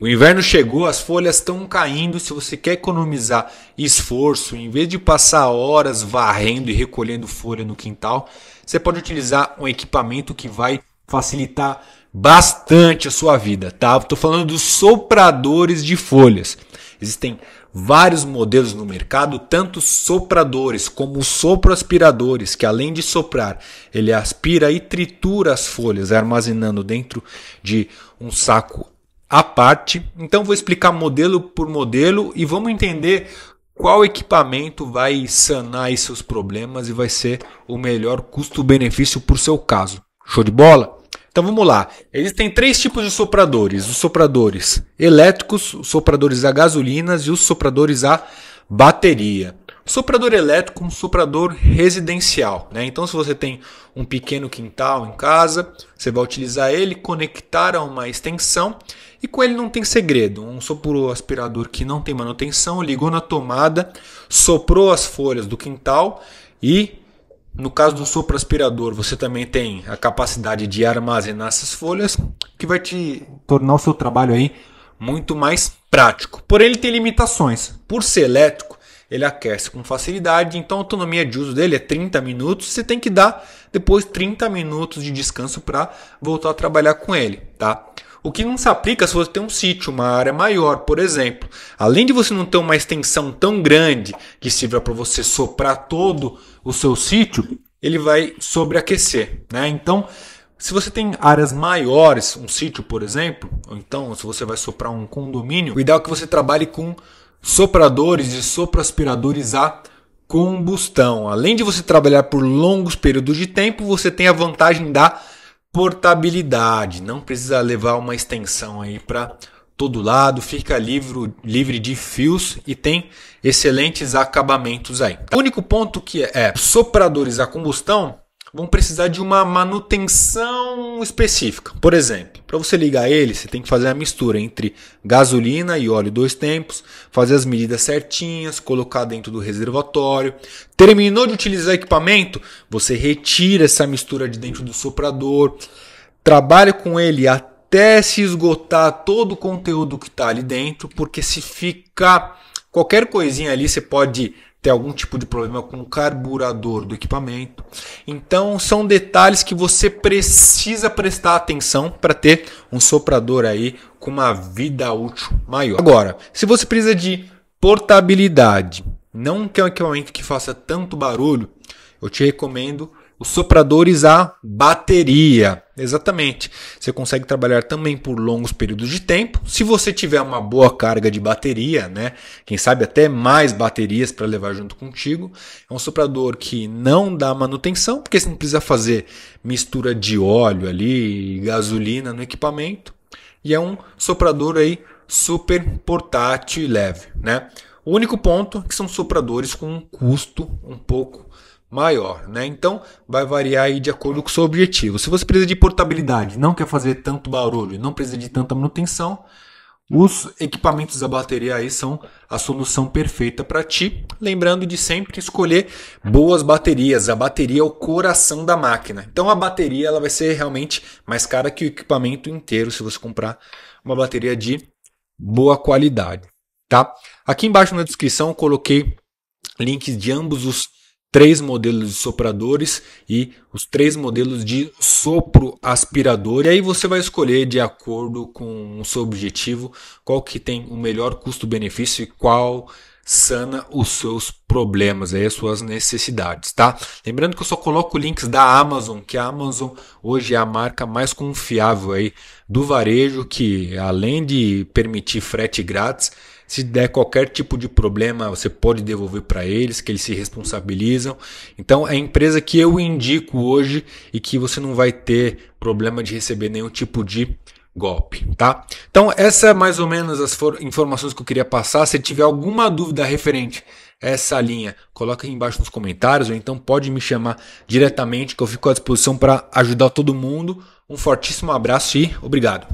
O inverno chegou, as folhas estão caindo. Se você quer economizar esforço, em vez de passar horas varrendo e recolhendo folha no quintal, você pode utilizar um equipamento que vai facilitar bastante a sua vida, tá? Estou falando dos sopradores de folhas. Existem vários modelos no mercado, tanto sopradores como soproaspiradores, que além de soprar, ele aspira e tritura as folhas, armazenando dentro de um saco à parte. Então vou explicar modelo por modelo e vamos entender qual equipamento vai sanar aí seus problemas e vai ser o melhor custo-benefício para o seu caso. Show de bola? Então vamos lá. Existem três tipos de sopradores: os sopradores elétricos, os sopradores a gasolinas e os sopradores a bateria. Soprador elétrico, um soprador residencial. Né? Então, se você tem um pequeno quintal em casa, você vai utilizar ele, conectar a uma extensão e com ele não tem segredo. Um sopro aspirador que não tem manutenção, ligou na tomada, soprou as folhas do quintal e no caso do sopro aspirador, você também tem a capacidade de armazenar essas folhas, que vai te tornar o seu trabalho aí muito mais prático. Porém, ele tem limitações. Por ser elétrico, ele aquece com facilidade, então a autonomia de uso dele é 30 minutos, você tem que dar depois 30 minutos de descanso para voltar a trabalhar com ele, tá? O que não se aplica se você tem um sítio, uma área maior, por exemplo. Além de você não ter uma extensão tão grande que sirva para você soprar todo o seu sítio, ele vai sobreaquecer, né? Então, se você tem áreas maiores, um sítio, por exemplo, ou então se você vai soprar um condomínio, o ideal é que você trabalhe com sopradores e sopraspiradores a combustão. Além de você trabalhar por longos períodos de tempo, você tem a vantagem da portabilidade. Não precisa levar uma extensão aí para todo lado, fica livre, livre de fios e tem excelentes acabamentos aí. O único ponto que é, é sopradores a combustão vão precisar de uma manutenção específica. Por exemplo, para você ligar ele, você tem que fazer a mistura entre gasolina e óleo dois tempos, fazer as medidas certinhas, colocar dentro do reservatório. Terminou de utilizar o equipamento, você retira essa mistura de dentro do soprador, trabalha com ele até se esgotar todo o conteúdo que está ali dentro, porque se ficar qualquer coisinha ali, você pode ter algum tipo de problema com o carburador do equipamento. Então são detalhes que você precisa prestar atenção para ter um soprador aí com uma vida útil maior. Agora, se você precisa de portabilidade, não quer é um equipamento que faça tanto barulho, eu te recomendo os sopradores a bateria exatamente. Você consegue trabalhar também por longos períodos de tempo. Se você tiver uma boa carga de bateria, né? Quem sabe até mais baterias para levar junto contigo. É um soprador que não dá manutenção, porque você não precisa fazer mistura de óleo ali, gasolina no equipamento. E é um soprador aí super portátil e leve, né? O único ponto é que são sopradores com um custo um pouco maior, né? Então vai variar aí de acordo com o seu objetivo. Se você precisa de portabilidade, não quer fazer tanto barulho, não precisa de tanta manutenção, os equipamentos da bateria aí são a solução perfeita para ti. Lembrando de sempre escolher boas baterias. A bateria é o coração da máquina. Então a bateria ela vai ser realmente mais cara que o equipamento inteiro se você comprar uma bateria de boa qualidade, tá? Aqui embaixo na descrição eu coloquei links de ambos os três modelos de sopradores e os três modelos de sopro aspirador. E aí você vai escolher de acordo com o seu objetivo qual que tem o melhor custo-benefício e qual sana os seus problemas, aí as suas necessidades, tá? Lembrando que eu só coloco links da Amazon, que a Amazon hoje é a marca mais confiável aí do varejo, que além de permitir frete grátis, se der qualquer tipo de problema, você pode devolver para eles, que eles se responsabilizam. Então, é a empresa que eu indico hoje e que você não vai ter problema de receber nenhum tipo de golpe, tá? Então, essa é mais ou menos as informações que eu queria passar. Se tiver alguma dúvida referente a essa linha, coloca aí embaixo nos comentários ou então pode me chamar diretamente que eu fico à disposição para ajudar todo mundo. Um fortíssimo abraço e obrigado.